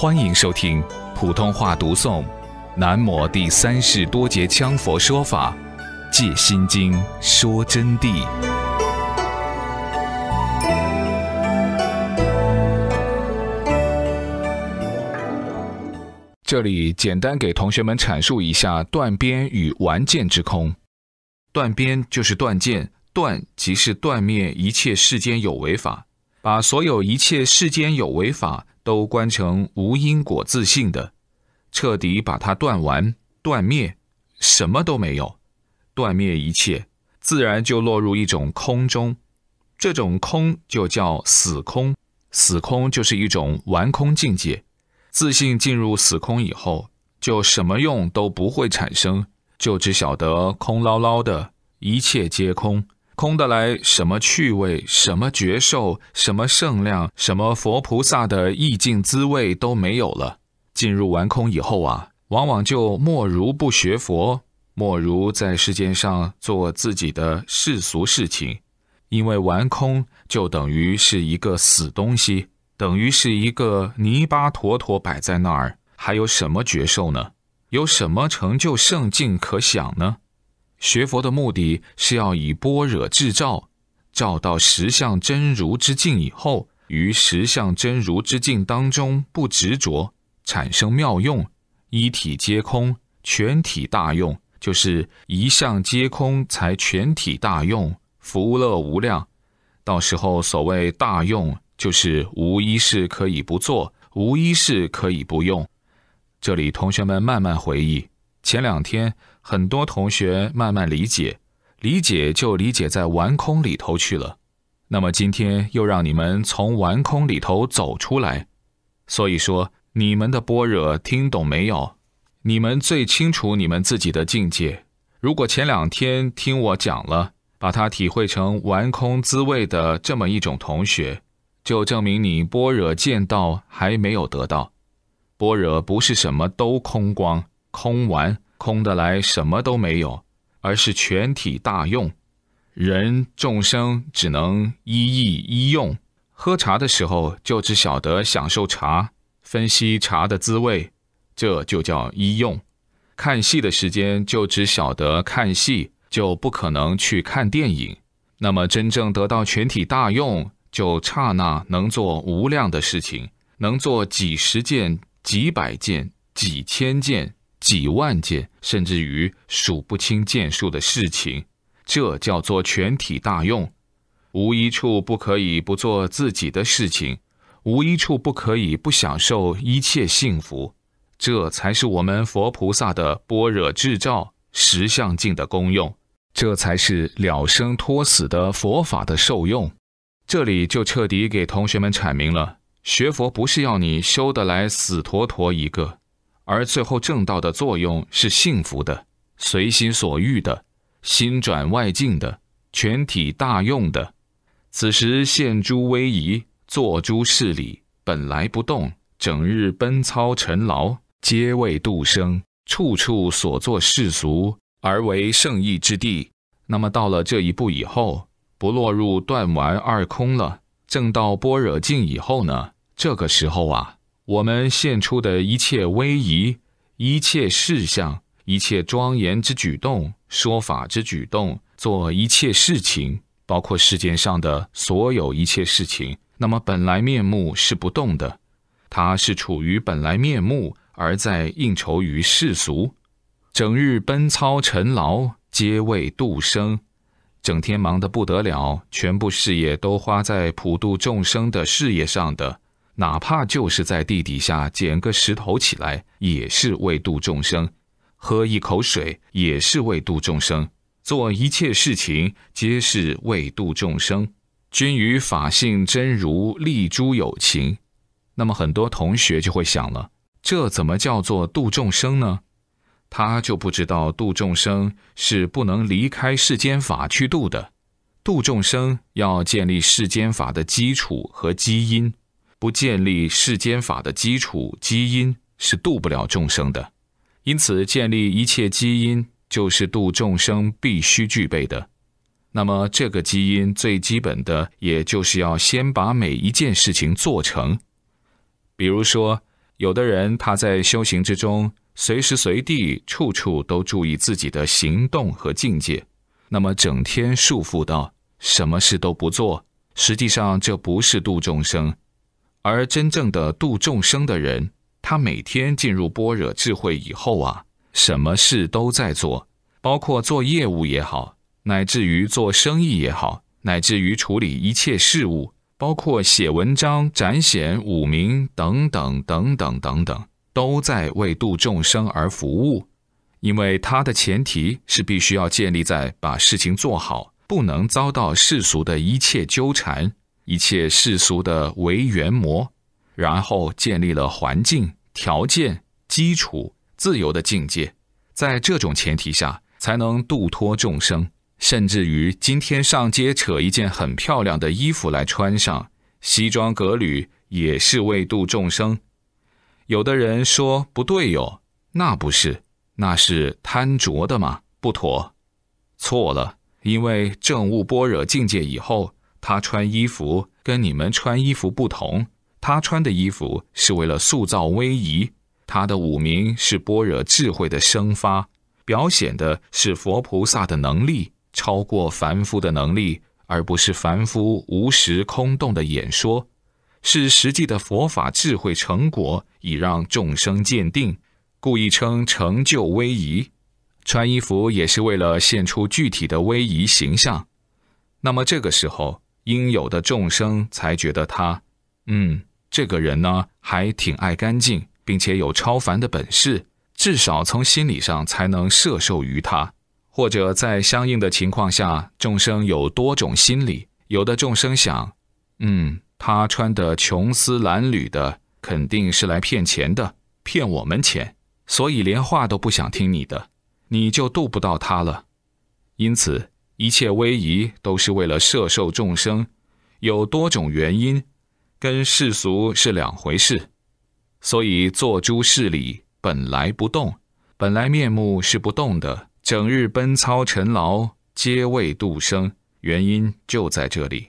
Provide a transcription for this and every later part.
欢迎收听普通话读诵《南摩第三世多杰羌佛说法·戒心经说真谛》。这里简单给同学们阐述一下断边与完见之空。断边就是断剑，断即是断灭一切世间有为法，把所有一切世间有为法。都观成无因果自信的，彻底把它断完断灭，什么都没有，断灭一切，自然就落入一种空中，这种空就叫死空，死空就是一种完空境界。自信进入死空以后，就什么用都不会产生，就只晓得空唠唠的，一切皆空。空的来，什么趣味、什么觉受、什么圣量、什么佛菩萨的意境滋味都没有了。进入完空以后啊，往往就莫如不学佛，莫如在世间上做自己的世俗事情，因为完空就等于是一个死东西，等于是一个泥巴坨坨摆在那儿，还有什么觉受呢？有什么成就圣境可想呢？学佛的目的是要以般若智照，照到实相真如之境以后，于实相真如之境当中不执着，产生妙用，一体皆空，全体大用，就是一相皆空才全体大用，福乐无量。到时候，所谓大用，就是无一事可以不做，无一事可以不用。这里，同学们慢慢回忆前两天。很多同学慢慢理解，理解就理解在玩空里头去了。那么今天又让你们从玩空里头走出来。所以说，你们的般若听懂没有？你们最清楚你们自己的境界。如果前两天听我讲了，把它体会成玩空滋味的这么一种同学，就证明你般若见到还没有得到。般若不是什么都空光空玩。空的来，什么都没有，而是全体大用。人众生只能一意一用。喝茶的时候，就只晓得享受茶，分析茶的滋味，这就叫一用。看戏的时间，就只晓得看戏，就不可能去看电影。那么，真正得到全体大用，就刹那能做无量的事情，能做几十件、几百件、几千件。几万件，甚至于数不清件数的事情，这叫做全体大用，无一处不可以不做自己的事情，无一处不可以不享受一切幸福，这才是我们佛菩萨的般若智照十相境的功用，这才是了生脱死的佛法的受用。这里就彻底给同学们阐明了，学佛不是要你修得来死坨坨一个。而最后正道的作用是幸福的、随心所欲的、心转外境的、全体大用的。此时现诸威仪，做诸事理，本来不动，整日奔操尘劳，皆为度生，处处所作世俗，而为圣意之地。那么到了这一步以后，不落入断完二空了。正道般若境以后呢？这个时候啊。我们现出的一切威仪，一切事项，一切庄严之举动、说法之举动，做一切事情，包括世间上的所有一切事情，那么本来面目是不动的，它是处于本来面目，而在应酬于世俗，整日奔操尘劳，皆为度生，整天忙得不得了，全部事业都花在普度众生的事业上的。哪怕就是在地底下捡个石头起来，也是为度众生；喝一口水，也是为度众生；做一切事情，皆是为度众生。均与法性真如立诸有情。那么，很多同学就会想了：这怎么叫做度众生呢？他就不知道度众生是不能离开世间法去度的，度众生要建立世间法的基础和基因。不建立世间法的基础基因是渡不了众生的，因此建立一切基因就是度众生必须具备的。那么这个基因最基本的，也就是要先把每一件事情做成。比如说，有的人他在修行之中随时随地、处处都注意自己的行动和境界，那么整天束缚到什么事都不做，实际上这不是度众生。而真正的度众生的人，他每天进入般若智慧以后啊，什么事都在做，包括做业务也好，乃至于做生意也好，乃至于处理一切事物，包括写文章、展显、武名等等等等等等，都在为度众生而服务。因为他的前提是必须要建立在把事情做好，不能遭到世俗的一切纠缠。一切世俗的为缘魔，然后建立了环境条件基础自由的境界，在这种前提下，才能度脱众生。甚至于今天上街扯一件很漂亮的衣服来穿上，西装革履也是为度众生。有的人说不对哟，那不是，那是贪着的嘛，不妥，错了，因为证悟般若境界以后。他穿衣服跟你们穿衣服不同，他穿的衣服是为了塑造威仪，他的五名是般若智慧的生发，表显的是佛菩萨的能力超过凡夫的能力，而不是凡夫无时空洞的演说，是实际的佛法智慧成果，以让众生鉴定，故意称成就威仪，穿衣服也是为了现出具体的威仪形象，那么这个时候。应有的众生才觉得他，嗯，这个人呢还挺爱干净，并且有超凡的本事，至少从心理上才能摄受于他。或者在相应的情况下，众生有多种心理，有的众生想，嗯，他穿的穷丝褴褛的，肯定是来骗钱的，骗我们钱，所以连话都不想听你的，你就度不到他了。因此。一切威仪都是为了摄受众生，有多种原因，跟世俗是两回事。所以做诸事理本来不动，本来面目是不动的。整日奔操尘劳，皆为度生，原因就在这里。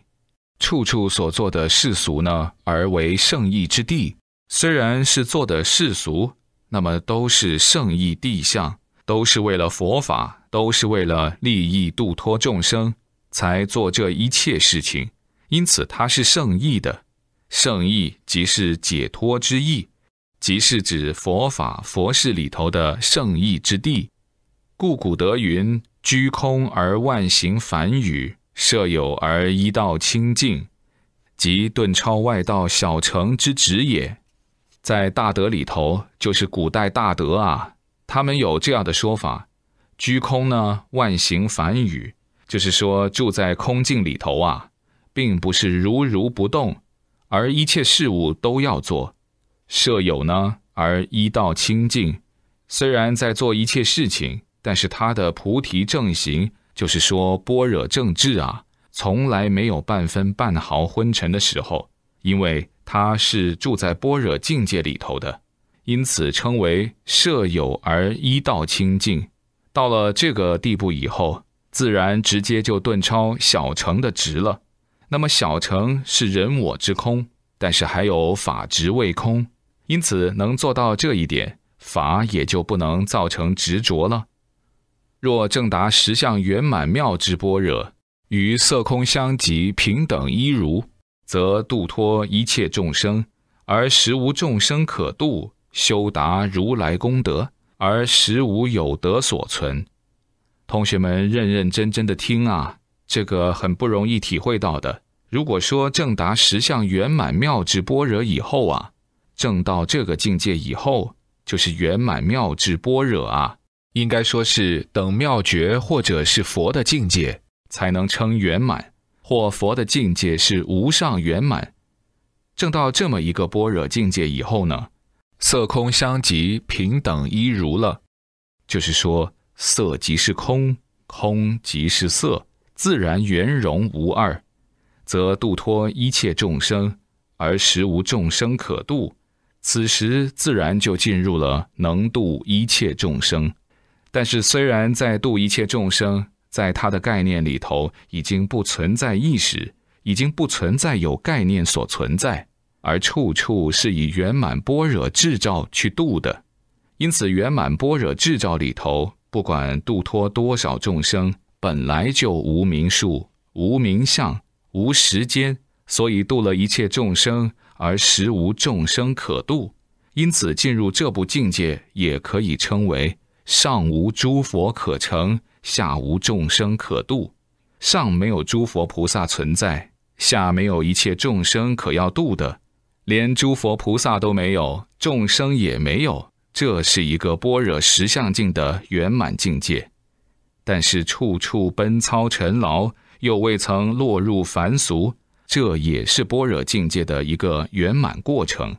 处处所做的世俗呢，而为圣意之地。虽然是做的世俗，那么都是圣意地相。都是为了佛法，都是为了利益度脱众生，才做这一切事情。因此，它是圣意的。圣意即是解脱之意，即是指佛法佛事里头的圣意之地。故古德云：“居空而万行梵语，设有而一道清净，即顿超外道小乘之旨也。”在大德里头，就是古代大德啊。他们有这样的说法：居空呢，万行梵语，就是说住在空境里头啊，并不是如如不动，而一切事物都要做。舍友呢，而一道清净，虽然在做一切事情，但是他的菩提正行，就是说般若正智啊，从来没有半分半毫昏沉的时候，因为他是住在般若境界里头的。因此称为舍友而依道清净，到了这个地步以后，自然直接就顿超小乘的值了。那么小乘是人我之空，但是还有法执未空，因此能做到这一点，法也就不能造成执着了。若正达十相圆满妙之般若，与色空相即平等一如，则度脱一切众生，而实无众生可度。修达如来功德，而实无有德所存。同学们认认真真的听啊，这个很不容易体会到的。如果说正达十相圆满妙智般若以后啊，正到这个境界以后，就是圆满妙智般若啊，应该说是等妙觉或者是佛的境界才能称圆满，或佛的境界是无上圆满。正到这么一个般若境界以后呢？色空相即平等一如了，就是说，色即是空，空即是色，自然圆融无二，则度脱一切众生，而实无众生可度。此时自然就进入了能度一切众生。但是，虽然在度一切众生，在他的概念里头，已经不存在意识，已经不存在有概念所存在。而处处是以圆满般若智照去度的，因此圆满般若智照里头，不管度脱多少众生，本来就无名数、无名相、无时间，所以度了一切众生，而实无众生可度。因此进入这部境界，也可以称为上无诸佛可成，下无众生可度。上没有诸佛菩萨存在，下没有一切众生可要度的。连诸佛菩萨都没有，众生也没有，这是一个般若十相境的圆满境界。但是处处奔操尘劳，又未曾落入凡俗，这也是般若境界的一个圆满过程。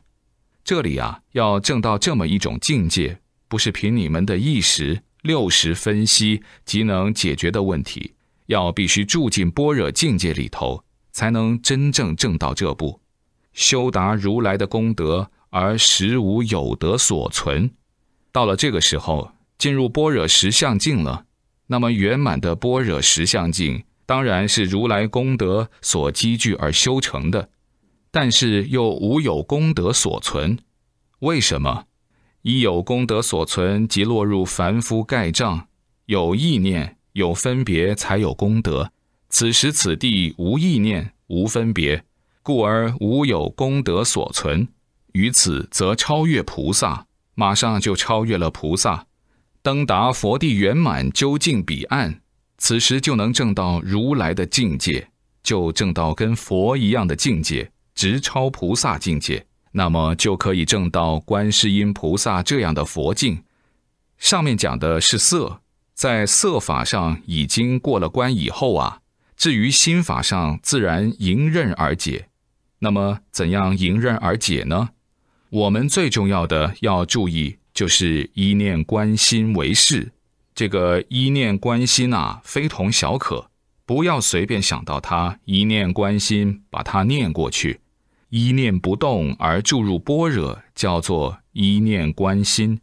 这里啊，要证到这么一种境界，不是凭你们的意识、六识分析即能解决的问题，要必须住进般若境界里头，才能真正证到这步。修达如来的功德，而实无有德所存。到了这个时候，进入般若实相境了。那么圆满的般若实相境，当然是如来功德所积聚而修成的，但是又无有功德所存。为什么？一有功德所存，即落入凡夫盖障。有意念、有分别，才有功德。此时此地，无意念、无分别。故而无有功德所存于此，则超越菩萨，马上就超越了菩萨，登达佛地圆满究竟彼岸。此时就能证到如来的境界，就证到跟佛一样的境界，直超菩萨境界。那么就可以证到观世音菩萨这样的佛境。上面讲的是色，在色法上已经过了关以后啊，至于心法上，自然迎刃而解。那么怎样迎刃而解呢？我们最重要的要注意就是一念关心为事。这个一念关心啊，非同小可，不要随便想到它。一念关心，把它念过去，一念不动而注入般若，叫做一念关心。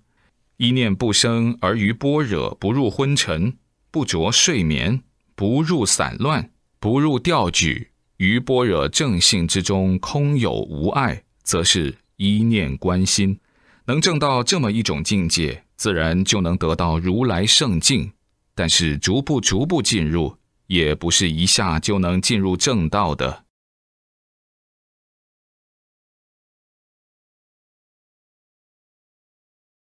一念不生而于般若不入昏沉，不着睡眠，不入散乱，不入调举。于般若正性之中，空有无碍，则是一念观心，能证到这么一种境界，自然就能得到如来圣境。但是，逐步逐步进入，也不是一下就能进入正道的。